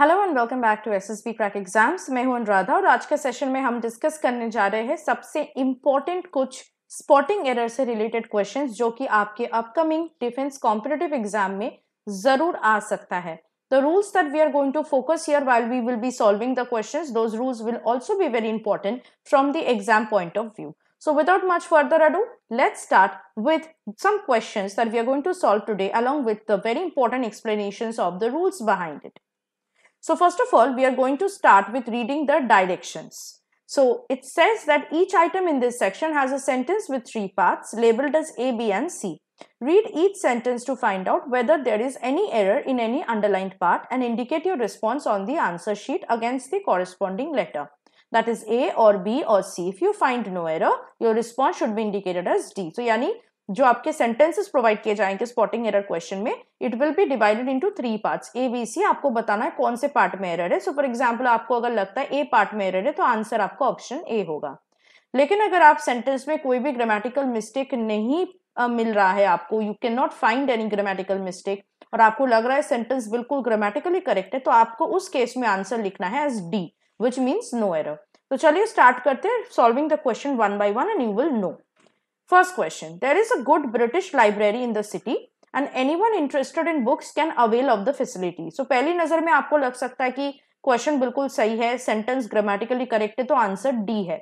Hello and welcome back to S S B crack exams मैं हूं अनुराधा और आज के सेशन में हम डिस्कस करने जा रहे हैं सबसे इम्पोर्टेंट कुछ स्पॉटिंग एरर से रिलेटेड क्वेश्चंस जो कि आपके अपकमिंग डिफेंस कॉम्पिटेटिव एग्जाम में जरूर आ सकता है the rules that we are going to focus here while we will be solving the question those rules will also be very important from the exam point of view so without much further ado let start with some question that we are going to solve today along with the very important explanation of the rules behind it So first of all, we are going to start with reading the directions. So it says that each item in this section has a sentence with three parts labeled as A, B and C. Read each sentence to find out whether there is any error in any underlined part and indicate your response on the answer sheet against the corresponding letter. That is A or B or C. If you find no error, your response should be indicated as D. So, yani जो आपके sentences provide किए जाएंगे spotting error question में it will be divided into three parts A B C आपको बताना है कौन से पार्ट में एरर है सो फॉर एग्जांपल आपको अगर लगता है ए पार्ट में एरर है तो आंसर आपका ऑप्शन ए होगा लेकिन अगर आप सेंटेंस में कोई भी ग्रामेटिकल मिस्टेक नहीं आ, मिल रहा है आपको you can not find any grammatical mistake और आपको लग रहा है सेंटेंस बिल्कुल ग्रामेटिकली करेक्ट है तो आपको उस केस में आंसर लिखना है as D which means no error तो चलिए स्टार्ट करते हैं solving the question one by one and you will know First question There is a good British library in the city and anyone interested in books can avail of the facility. So पहली नजर में आपको लग सकता है कि question बिल्कुल सही है सेंटेंस ग्रामेटिकली करेक्ट है तो आंसर डी है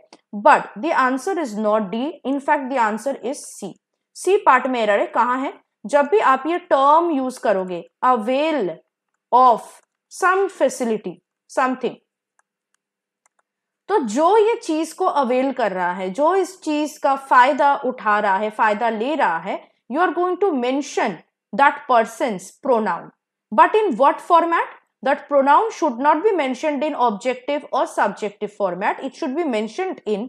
but the answer is not D in fact the answer is C C part में एरर है कहाँ है जब भी आप ये टर्म यूज करोगे avail of some facility something तो जो ये चीज को अवेल कर रहा है जो इस चीज का फायदा उठा रहा है फायदा ले रहा है you are going to mention that person pronoun but in what format that pronoun should not be mentioned in objective और subjective format it should be mentioned in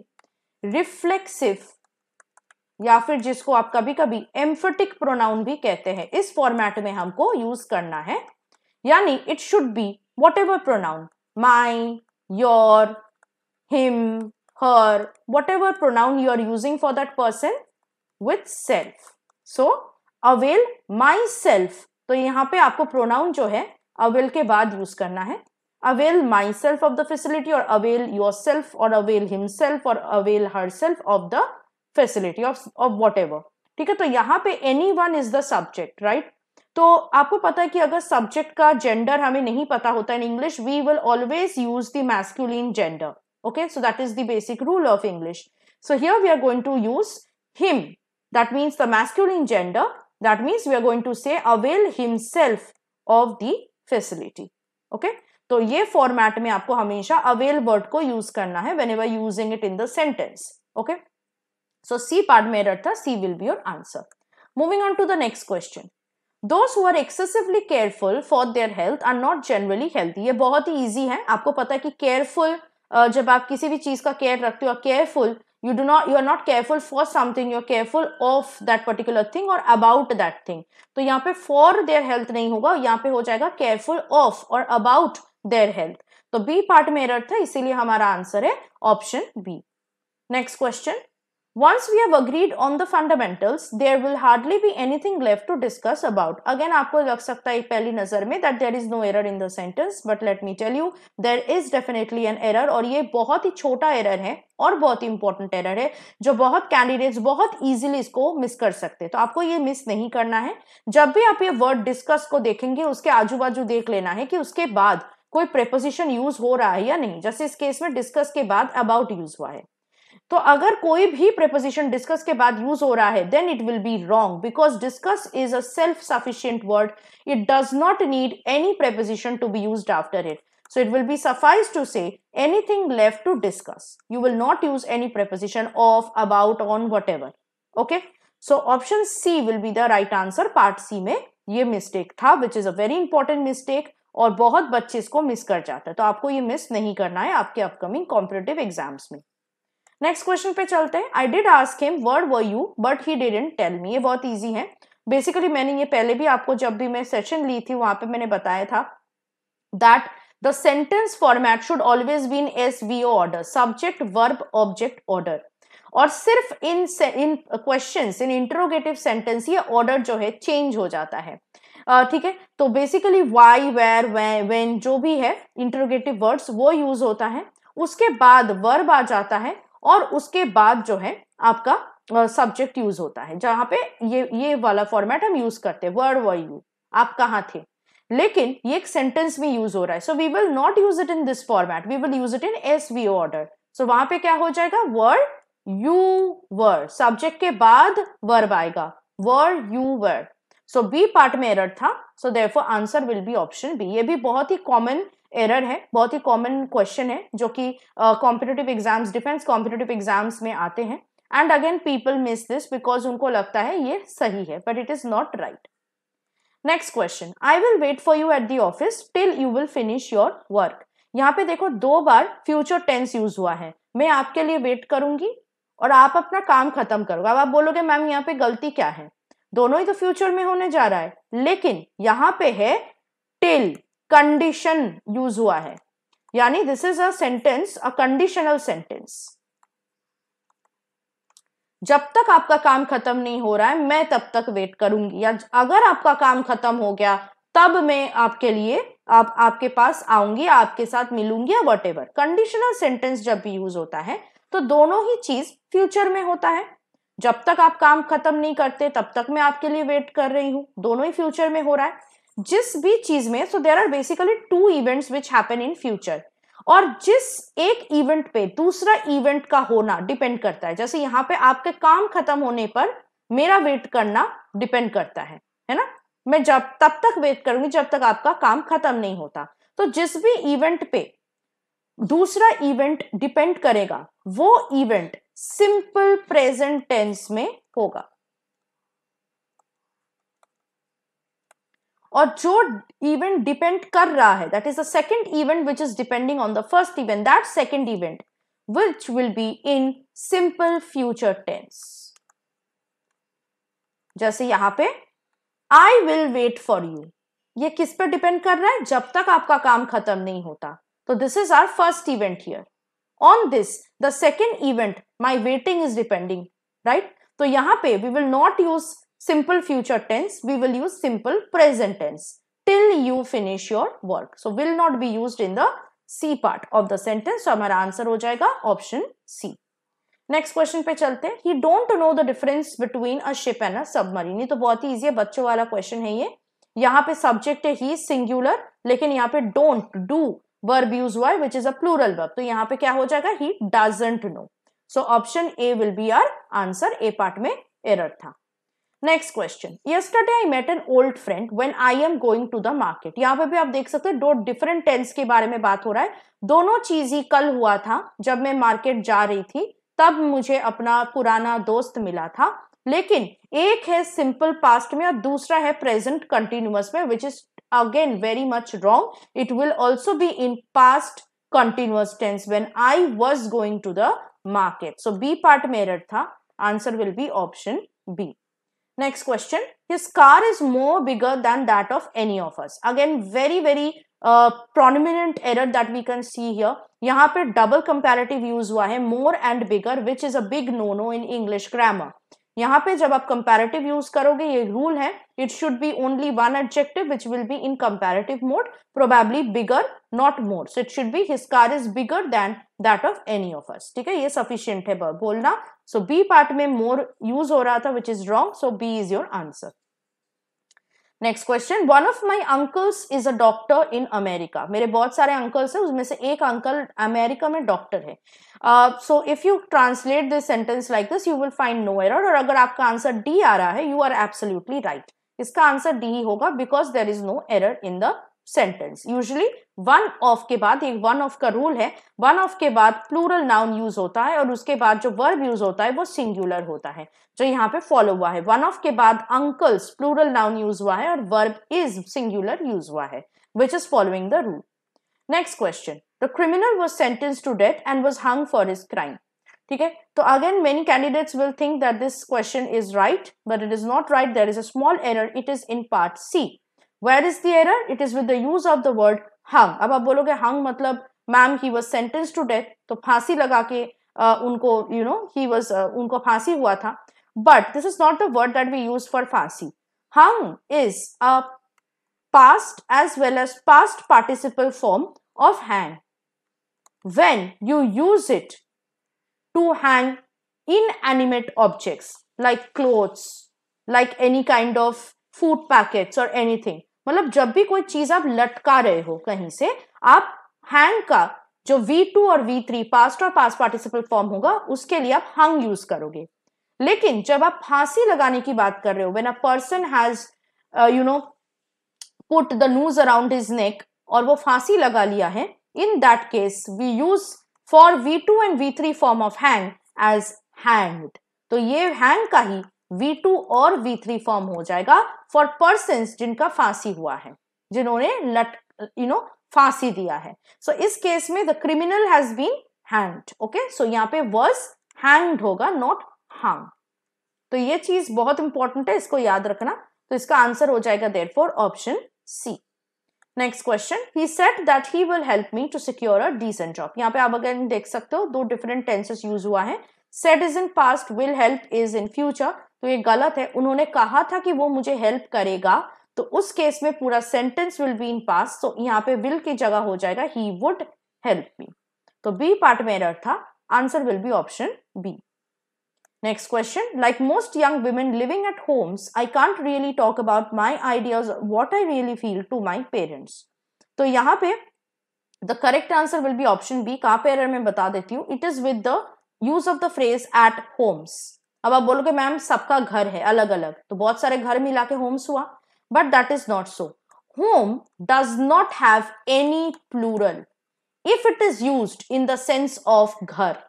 reflexive या फिर जिसको आप कभी कभी एम्फेटिक प्रोनाउन भी कहते हैं इस फॉर्मेट में हमको यूज करना है यानी it should be whatever pronoun my your him, her, whatever pronoun you are using for that person with self. So, avail myself. तो यहाँ पे आपको प्रोनाउन जो है अवेल के बाद यूज करना है avail myself of the facility और अवेल योर सेल्फ और अवेल हिमसेल्फ और avail herself of the facility of whatever ठीक है तो यहाँ पे any one is the subject right तो आपको पता है कि अगर सब्जेक्ट का जेंडर हमें नहीं पता होता in English we will always use the masculine gender Okay, so that is the basic rule of English. So here we are going to use him. That means the masculine gender. That means we are going to say avail himself of the facility. Okay, तो ये format में आपको हमेशा avail word को use करना है whenever using it in the sentence okay so C part में रट था C will be your answer moving on to the next question those who are excessively careful for their health are not generally healthy ये बहुत ही easy है आपको पता है कि केयरफुल जब आप किसी भी चीज़ का केयर रखते हो careful you do not you are not careful for something you are careful of that particular thing और अबाउट दैट थिंग तो यहाँ पे फॉर देयर हेल्थ नहीं होगा यहाँ पे हो जाएगा केयरफुल ऑफ और अबाउट देयर हेल्थ तो बी पार्ट में एरर था इसीलिए हमारा आंसर है option B next question Once we have agreed on the fundamentals, there will hardly be anything left to discuss about. Again, आपको लग सकता है पहली नज़र में that there is no error in the sentence, but let me tell you, there is definitely an error और ये बहुत ही छोटा error है और बहुत ही इंपॉर्टेंट एरर है जो बहुत candidates बहुत easily इसको miss कर सकते हैं तो आपको ये miss नहीं करना है जब भी आप ये word discuss को देखेंगे उसके आजू बाजू देख लेना है कि उसके बाद कोई preposition use हो रहा है या नहीं जैसे इस केस में discuss के बाद about use हुआ है तो अगर कोई भी प्रेपोजिशन डिस्कस के बाद यूज हो रहा है then it will be wrong because discuss is a self sufficient word it does not need any preposition to be use after it so it will be suffice to say anything left to discuss you will not use any preposition of about on whatever okay so option C will be the right answer part C में ये mistake था which is a very important mistake और बहुत बच्चे इसको miss कर जाते हैं तो आपको ये मिस नहीं करना है आपके अपकमिंग कॉम्पिटेटिव एग्जाम्स में नेक्स्ट क्वेश्चन पे चलते हैं I did ask him where were you but he didn't tell me ये बहुत ईजी है बेसिकली मैंने ये पहले भी आपको जब भी मैं सेशन ली थी वहां पे मैंने बताया था that the sentence format should always been S V order subject verb object order और सिर्फ in in question in interrogative sentence ये ऑर्डर जो है चेंज हो जाता है ठीक है तो बेसिकली वाई वेर वेन जो भी है इंटरोगेटिव वर्ड्स वो यूज होता है उसके बाद वर्ब आ जाता है और उसके बाद जो है आपका सब्जेक्ट यूज होता है जहां पे ये ये वाला फॉर्मेट हम यूज करते हैं वर्ड वर यू आप कहाँ थे लेकिन ये एक सेंटेंस में यूज हो रहा है so we will not use it in this format we will use it in S V order so वहां पे क्या हो जाएगा वर्ड यू वर सब्जेक्ट के बाद वर्ब आएगा where you were so B part में एरर था so therefore answer will be option B ये भी बहुत ही कॉमन एरर है बहुत ही कॉमन क्वेश्चन है जो कि competitive exams defence competitive exams में आते हैं and again people miss this because उनको लगता है ये सही है but it is not right next question I will wait for you at the office till you will finish your work यहाँ पे देखो दो बार फ्यूचर टेंस यूज हुआ है मैं आपके लिए वेट करूंगी और आप अपना काम खत्म करोगे अब आप बोलोगे मैम यहाँ पे गलती क्या है दोनों ही तो फ्यूचर में होने जा रहा है लेकिन यहाँ पे है टिल कंडीशन यूज हुआ है यानी this is a sentence a conditional sentence जब तक आपका काम खत्म नहीं हो रहा है मैं तब तक वेट करूंगी या अगर आपका काम खत्म हो गया तब मैं आपके लिए आप आपके पास आऊंगी आपके साथ मिलूंगी या वट एवर कंडीशनल सेंटेंस जब भी यूज होता है तो दोनों ही चीज फ्यूचर में होता है जब तक आप काम खत्म नहीं करते तब तक मैं आपके लिए वेट कर रही हूं दोनों ही फ्यूचर में हो रहा है जिस भी चीज में so there are basically two events which happen in future और जिस एक इवेंट पे दूसरा इवेंट का होना डिपेंड करता है जैसे यहाँ पे आपके काम खत्म होने पर मेरा वेट करना डिपेंड करता है है ना मैं जब तब तक वेट करूंगी जब तक आपका काम खत्म नहीं होता तो जिस भी इवेंट पे दूसरा इवेंट डिपेंड करेगा वो इवेंट सिंपल प्रेजेंट टेंस में होगा और जो इवेंट डिपेंड कर रहा है that is the second event which is depending on the first event that second event which will be in simple future tense जैसे यहां पे I will wait for you ये किस पर डिपेंड कर रहा है जब तक आपका काम खत्म नहीं होता तो this is our first event here on this the second event my waiting is depending right तो यहां पे we will not use simple future tense, we will use simple present tense till you finish your work. So, will not be used in the C part of the sentence तो हमारा answer हो जाएगा option C next question पे चलते हैं he don't know the difference between a ship and a submarine ये तो बहुत ही ईजी है बच्चों वाला क्वेश्चन है ये यहाँ पे सब्जेक्ट है ही सिंगुलर लेकिन यहाँ पे डोंट डू वर्ब यूज हुआ which is a plural verb तो यहाँ पे क्या हो जाएगा he doesn't know so option A will be our answer A part में एरर था next question yesterday I met an old friend when I am going to the market यहाँ पे भी आप देख सकते हैं दो डिफरेंट टेंस के बारे में बात हो रहा है दोनों चीज ही कल हुआ था जब मैं मार्केट जा रही थी तब मुझे अपना पुराना दोस्त मिला था लेकिन एक है सिंपल पास्ट में और दूसरा है प्रेजेंट कंटिन्यूअस में which is again very much wrong it will also be in past continuous tense when I was going to the market so B part में एरर था answer will be option B Next question. His car is more bigger than that of any of us. Again, very, very uh, prominent error that we can see here. Here, double comparative use hua hai, more and bigger, which is a big no-no in English grammar. यहाँ पे जब आप comparative use करोगे ये rule है it should be only one adjective which will be in comparative mode probably bigger not more so it should be his car is bigger than that of any of us ठीक है ये sufficient है बोलना सो B part में मोर use हो रहा था which is wrong so B is your answer next question one of my uncles is a doctor in America मेरे बहुत सारे अंकल्स हैं उसमें से एक अंकल अमेरिका में डॉक्टर है so if you translate this sentence like this you will find no error और अगर आपका आंसर डी आ रहा है यू आर एब्सोल्यूटली राइट इसका आंसर डी ही होगा because there is no error in the sentence usually one of के बाद एक वन ऑफ का रूल है वन ऑफ के बाद प्लूरल नाउन यूज होता है और उसके बाद जो वर्ब यूज होता है वो सिंगुलर होता है जो यहाँ पे फॉलो हुआ है वन ऑफ के बाद अंकल्स प्लूरल नाउन यूज हुआ है और वर्ब इज सिंगुलर यूज हुआ है which is following the rule next question the criminal was sentence to death and was hung for his crime ठीक है तो again many candidates will think that this question is right but it is not right there is a small error it is in part C where is the error it is with the use of the word hung ab aap bologe hung matlab ma'am he was sentenced to death so phansi laga unko you know he was uh, unko phansi hua but this is not the word that we use for phansi hung is a past as well as past participle form of hang when you use it to hang inanimate objects like clothes like any kind of food packets or anything मतलब जब भी कोई चीज आप लटका रहे हो कहीं से आप हैंग का जो V2 और V3 पास्ट और पास्ट पार्टिसिपल फॉर्म होगा उसके लिए आप हंग यूज करोगे लेकिन जब आप फांसी लगाने की बात कर रहे हो when a person has you know put the noose around his neck और वो फांसी लगा लिया है in that case we use for V two and V three form of hang as hang तो ये हैंग का ही V2 और V3 फॉर्म हो जाएगा फॉर पर्सन जिनका फांसी हुआ है जिन्होंने लट यू नो फांसी दिया है सो so, इस केस में the criminal has been hanged okay so यहाँ पे वर्स हैंड होगा नॉट हंग तो ये चीज बहुत इंपॉर्टेंट है इसको याद रखना तो इसका आंसर हो जाएगा therefore option C next question he said that he will help me to secure a decent job यहाँ पे आप अगर देख सकते हो दो डिफरेंट टेंसेस यूज हुआ है said is in past will help is in future तो ये गलत है उन्होंने कहा था कि वो मुझे हेल्प करेगा तो उस केस में पूरा sentence will be in past तो यहाँ पे विल की जगह हो जाएगा ही वुड हेल्प मी तो बी पार्ट में एरर था answer will be option B next question like most young women living at homes I can't really talk about my ideas what I really feel to my parents तो यहाँ पे the correct answer will be option B कहा पे error में बता देती हूँ it is with the use of the phrase at homes अब आप बोलोगे मैम सबका घर है अलग अलग तो बहुत सारे घर मिला के होम्स हुआ but that is not so home does not have any plural if it is use in the sense of ghar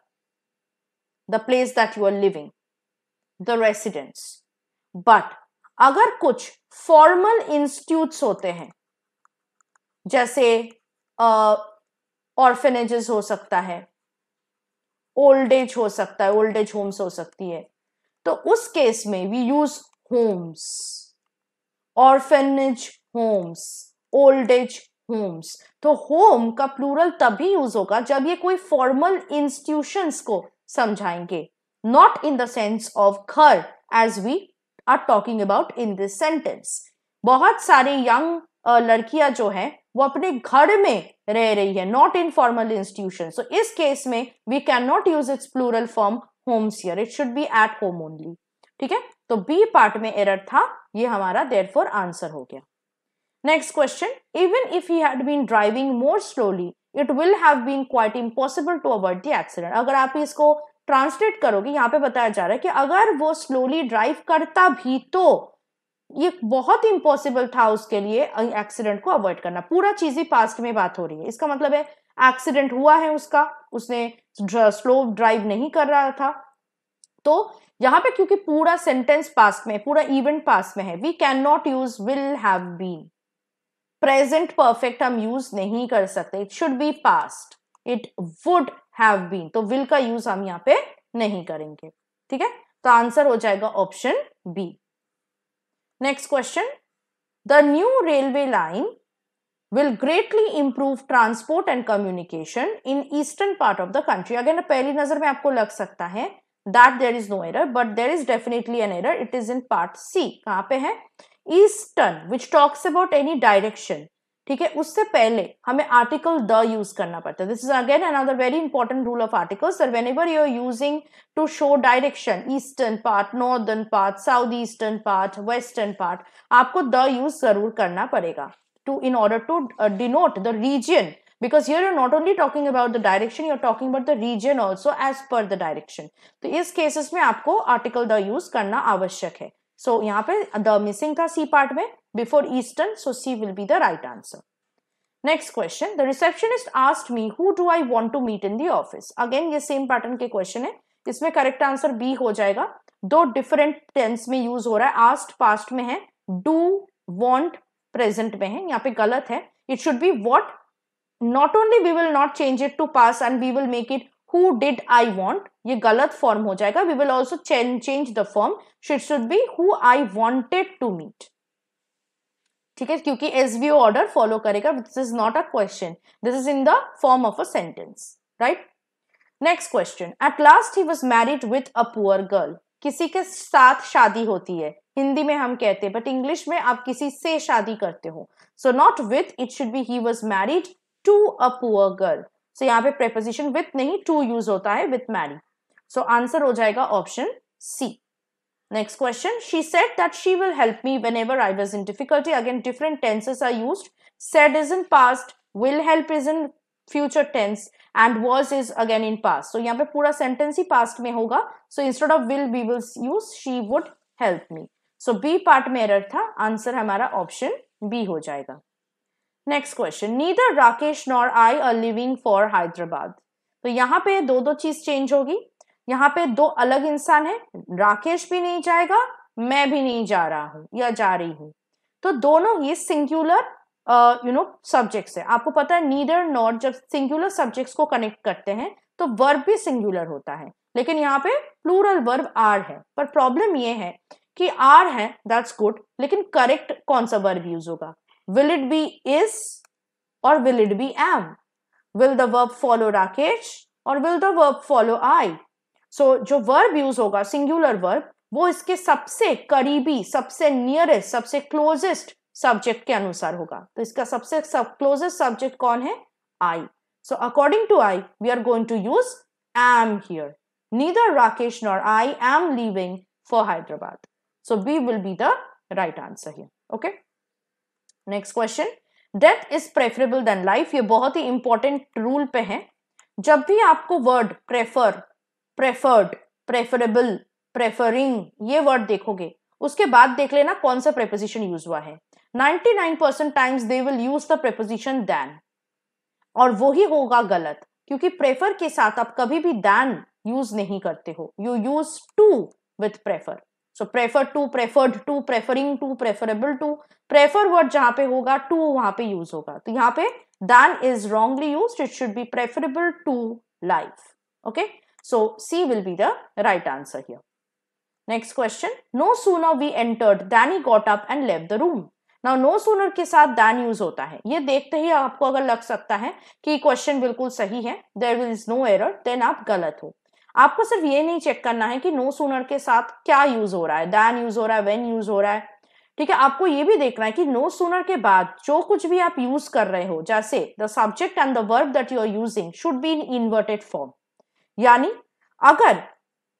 the place that you are living the residence but अगर कुछ फॉर्मल इंस्टीट्यूट होते हैं जैसे ऑर्फेनेजेस uh, हो सकता है old age हो सकता है ओल्ड एज होम्स हो सकती है तो उस केस में we use homes orphanage homes old age homes तो होम का प्लूरल तभी यूज होगा जब ये कोई फॉर्मल इंस्टीट्यूशन को समझाएंगे not in the sense of ghar as we are talking about in this sentence बहुत सारे यंग लड़कियां जो हैं वो अपने घर में रह रही है not in formal institution so इस केस में we can not use its plural form homes here it should be at home only ठीक है तो बी पार्ट में एरर था ये हमारा देर फोर आंसर हो गया next question even if he had been driving more slowly it will have been quite impossible to avoid the accident अगर आप इसको ट्रांसलेट करोगे यहाँ पे बताया जा रहा है कि अगर वो स्लोली ड्राइव करता भी तो ये बहुत इम्पॉसिबल था उसके लिए एक्सीडेंट को अवॉइड करना पूरा चीज ही पास्ट में बात हो रही है इसका मतलब है एक्सीडेंट हुआ है उसका उसने स्लो ड्राइव नहीं कर रहा था तो यहां पे क्योंकि पूरा सेंटेंस पास में पूरा इवेंट पास में है we can not use will have been present perfect हम यूज नहीं कर सकते it should be past it would have been तो विल का यूज हम यहाँ पे नहीं करेंगे ठीक है तो आंसर हो जाएगा option B next question the new railway line will greatly improve transport and communication in eastern part of the country. Again, पहली नजर में आपको लग सकता है that there is no error, but there is definitely an error. It is in part C. कहाँ पे है Eastern, which talks about any direction. ठीक है उससे पहले हमें आर्टिकल द यूज करना पड़ता है this is again another very important rule of article sir whenever you are using to show direction eastern part northern part south eastern part western part आपको the use जरूर करना पड़ेगा to in order to uh, denote the region because here you're not only talking about the direction you're talking about the region also as per the direction तो इस cases में आपको article the use करना आवश्यक है so so, यहाँ पे the missing था सी पार्ट में before eastern so C will be the right answer next question the receptionist asked me who do I want to meet in the office again ये same pattern के question है इसमें correct answer B हो जाएगा दो different tense में use हो रहा है आस्ट पास्ट में है डू वॉन्ट प्रेजेंट में है यहाँ पे गलत है it should be what not only we will not change it to past and we will make it who did I want ये गलत फॉर्म हो जाएगा we will also change the form it should be who I wanted to meet ठीक है क्योंकि as order follow करेगा this is not a question this is in the form of a sentence right next question at last he was married with a poor girl किसी के साथ शादी होती है हिंदी में हम कहते हैं बट इंग्लिश में आप किसी से शादी करते हो so not with it should be he was married to a poor girl so यहाँ पे प्रेपोजिशन विथ नहीं टू यूज होता है विथ मैरिड सो आंसर हो जाएगा option C Next question. She said that she will help me whenever I was in difficulty. Again, different tenses are used. Said is in past, will help is in future tense, and was is again in past. So यहाँ पे पूरा sentence ही past में होगा. So instead of will, we will use she would help me. So B part में error था answer हमारा option B हो जाएगा next question neither Rakesh nor I are living for Hyderabad तो यहाँ पे दो दो चीज चेंज होगी यहाँ पे दो अलग इंसान है राकेश भी नहीं जाएगा मैं भी नहीं जा रहा हूं या जा रही हूँ तो दोनों ये सिंगुलर यू नो सब्जेक्ट्स है आपको पता है नीदर नॉट जब सिंगुलर सब्जेक्ट्स को कनेक्ट करते हैं तो वर्ब भी सिंगुलर होता है लेकिन यहाँ पे प्लूरल वर्ब आर है पर प्रॉब्लम ये है कि आर है दैट्स गुड लेकिन करेक्ट कौन सा वर्ब यूज होगा विल इट बी इज और will it be am will the verb follow Rakesh और will the verb follow I so जो वर्ब यूज होगा सिंगुलर वर्ब वो इसके सबसे करीबी सबसे नियरेस्ट सबसे क्लोजेस्ट सब्जेक्ट के अनुसार होगा तो इसका सबसे सब क्लोजेस्ट सब्जेक्ट कौन है I so according to I we are going to use am here neither Rakesh nor I am living for Hyderabad So B will be the right answer here. Okay. Next question death is preferable than life ये बहुत ही important rule पे है जब भी आपको word prefer preferred preferable preferring ये word देखोगे उसके बाद देख लेना कौन सा प्रेपोजिशन यूज हुआ है 99% percent times they will use the preposition than और वो ही होगा गलत क्योंकि प्रेफर के साथ आप कभी भी दैन यूज नहीं करते हो you use to with prefer so prefer to preferred to preferring to preferable to prefer word जहां पे होगा टू वहां पे यूज होगा तो यहाँ पे than is wrongly use it should be preferable to life okay so C will be the right answer here next question no sooner we entered than he got up and लेव the room now no sooner के साथ then use होता है ये देखते ही आपको अगर लग सकता है कि क्वेश्चन बिल्कुल सही है there will is no error then आप गलत हो आपको सिर्फ ये नहीं चेक करना है कि नो सूनर के साथ क्या यूज हो रहा है दैन यूज हो रहा है वेन यूज हो रहा है ठीक है आपको ये भी देखना है कि नो सूनर के बाद जो कुछ भी आप यूज कर रहे हो जैसे the subject and the verb that you are using should be in inverted form यानी अगर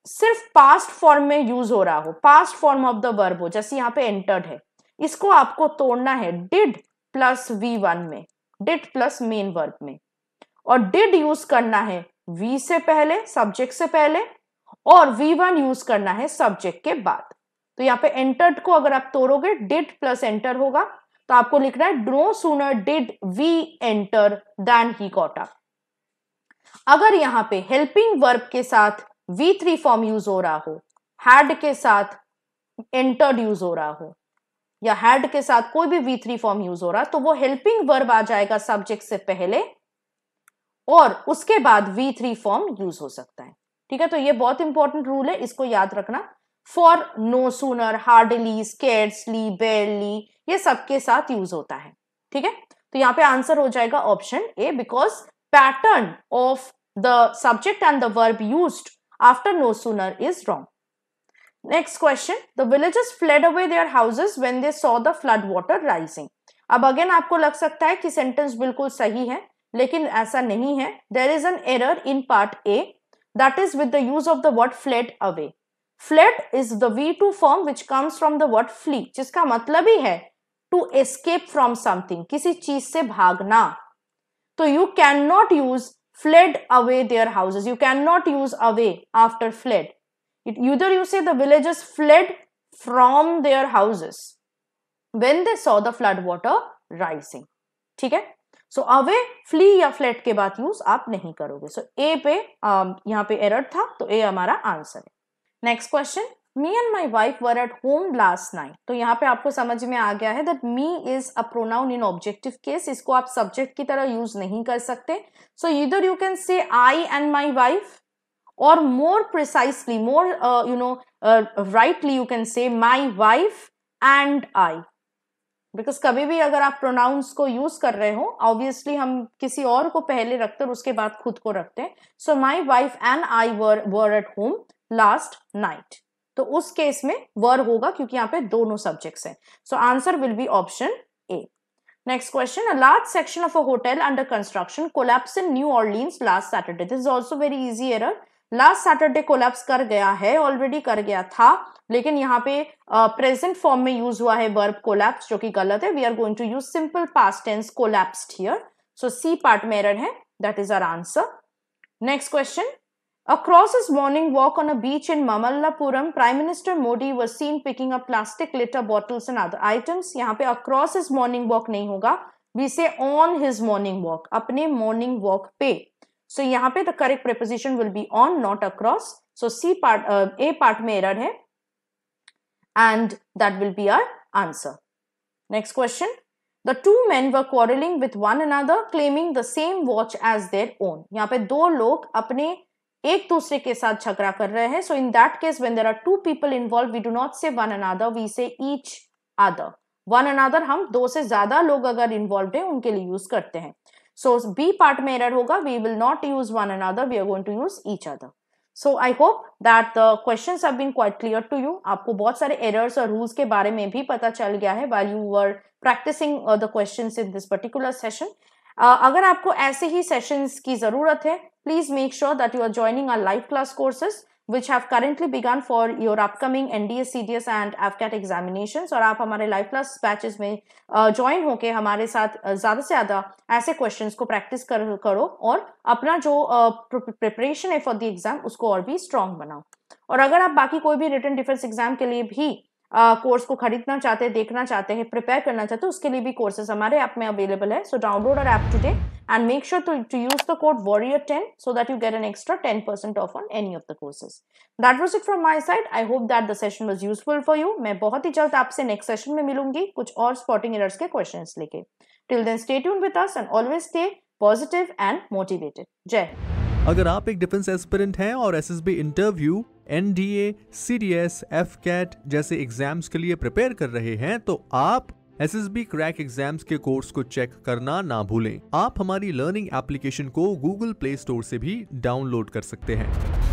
सिर्फ पास्ट फॉर्म में यूज हो रहा हो past form of the verb हो जैसे यहाँ पे एंटर्ड है इसको आपको तोड़ना है डिड प्लस वी वन में डिड प्लस मेन वर्ब में और डिड यूज करना है वी से पहले सब्जेक्ट से पहले और वी वन यूज करना है सब्जेक्ट के बाद तो यहाँ पे एंटर्ड को अगर आप तोड़ोगे डिड प्लस एंटर होगा तो आपको लिखना है no sooner did we enter than he got अगर यहाँ पे हेल्पिंग वर्ब के साथ वी थ्री फॉर्म यूज हो रहा हो हैड के साथ एंटर्ड यूज हो रहा हो या हैड के साथ कोई भी वी थ्री फॉर्म यूज हो रहा तो वो हेल्पिंग वर्ब आ जाएगा सब्जेक्ट से पहले और उसके बाद वी थ्री फॉर्म यूज हो सकता है ठीक है तो ये बहुत इंपॉर्टेंट रूल है इसको याद रखना for no sooner hardly scarcely barely ये सबके साथ यूज होता है ठीक है तो यहाँ पे आंसर हो जाएगा option A because pattern of the subject and the verb use after no sooner is wrong next question the villages fled away their houses when they saw the flood water rising अब again आपको लग सकता है कि sentence बिल्कुल सही है लेकिन ऐसा नहीं है there is an error in part A that is with use of the word fled away fled is the V two form which comes from the word flee जिसका मतलब ही है टू एस्केप फ्रॉम समथिंग किसी चीज से भागना तो you can not use fled away their houses you can not use away after fled it either you say villages fled from their houses when they saw the flood water rising ठीक है so away flee या fled के बाद use आप नहीं करोगे सो so, ए पे um, यहाँ पे एरर था तो ए हमारा आंसर है next question me and my wife were at home last night तो यहाँ पे आपको समझ में आ गया है that me is a pronoun in objective case इसको आप सब्जेक्ट की तरह यूज नहीं कर सकते सो इधर यू कैन से आई एंड माई वाइफ और more precisely more you know rightly you can say my wife and I because कभी भी अगर आप प्रोनाउंस को यूज कर रहे हो ऑब्वियसली हम किसी और को पहले रखते और उसके बाद खुद को रखते हैं so my wife and I were were at home last night तो उस केस में वर होगा क्योंकि यहाँ पे दोनों सब्जेक्ट्स हैं so answer will be option A next question a large section of a hotel under construction collapse in New Orleans last Saturday this is also very easy error last Saturday collapse कर गया है already कर गया था लेकिन यहाँ पे present form में यूज हुआ है वर्ब कोलैप्स जो कि गलत है we are going to use simple past tense collapsed here so C part मेरर है that is our answer next question across his morning walk on a beach in Mamallapuram prime minister Modi was seen picking up plastic litter bottles and other items यहाँ पे across his morning walk नहीं होगा we say on his morning walk अपने morning walk पे so so, यहाँ पे the correct preposition will be on not across so C part A part में error है and that will be our answer next question the two men were quarrelling with one another claiming the same watch as their own यहाँ पे दो लोग अपने एक दूसरे के साथ झगड़ा कर रहे हैं so in that case when there are two people involve we do not say one another we say each other one another हम दो से ज्यादा लोग अगर इन्वॉल्व है उनके लिए यूज करते हैं सो बी पार्ट में एरर होगा we will not use one an other we are going to use each other so I hope that the question have been quite clear to you आपको बहुत सारे errors और rules के बारे में भी पता चल गया है why you are practicing the question in this particular session अगर आपको ऐसे ही सेशन की जरूरत है please make sure that you are joining our live class courses which have currently begun for your upcoming NDS, CDS and AFCAT examinations और आप हमारे लाइव क्लास बैचेस में ज्वाइन होके हमारे साथ ज़्यादा से ज़्यादा ऐसे क्वेश्चंस को प्रैक्टिस कर, करो और अपना जो प्रिपरेशन है फॉर द एग्ज़ाम उसको और भी स्ट्रांग बनाओ और अगर आप बाकी कोई भी रिटर्न डिफेंस एग्जाम के लिए भी कोर्स को खरीदना चाहते हैं देखना चाहते हैं प्रिपेयर करना चाहते हैं तो उसके लिए भी कोर्सेज हमारे ऐप में अवेलेबल है so download our app today and make sure to to use the code warrior ten so that you get an extra ten percent off on any of the courses that was it from my side I hope that the session was useful for you मैं बहुत ही जल्द आपसे next session में मिलूंगी कुछ और spotting errors के question लेके till then stay tune with us and always stay positive and motivated जय हिंद अगर आप एक डिफेंस एस्पिरेंट हैं और S interview NDA AFCAT जैसे एग्जाम्स के लिए प्रिपेयर कर रहे हैं तो आप S S B crack exam के कोर्स को चेक करना ना भूलें आप हमारी लर्निंग एप्लीकेशन को गूगल प्ले स्टोर से भी डाउनलोड कर सकते हैं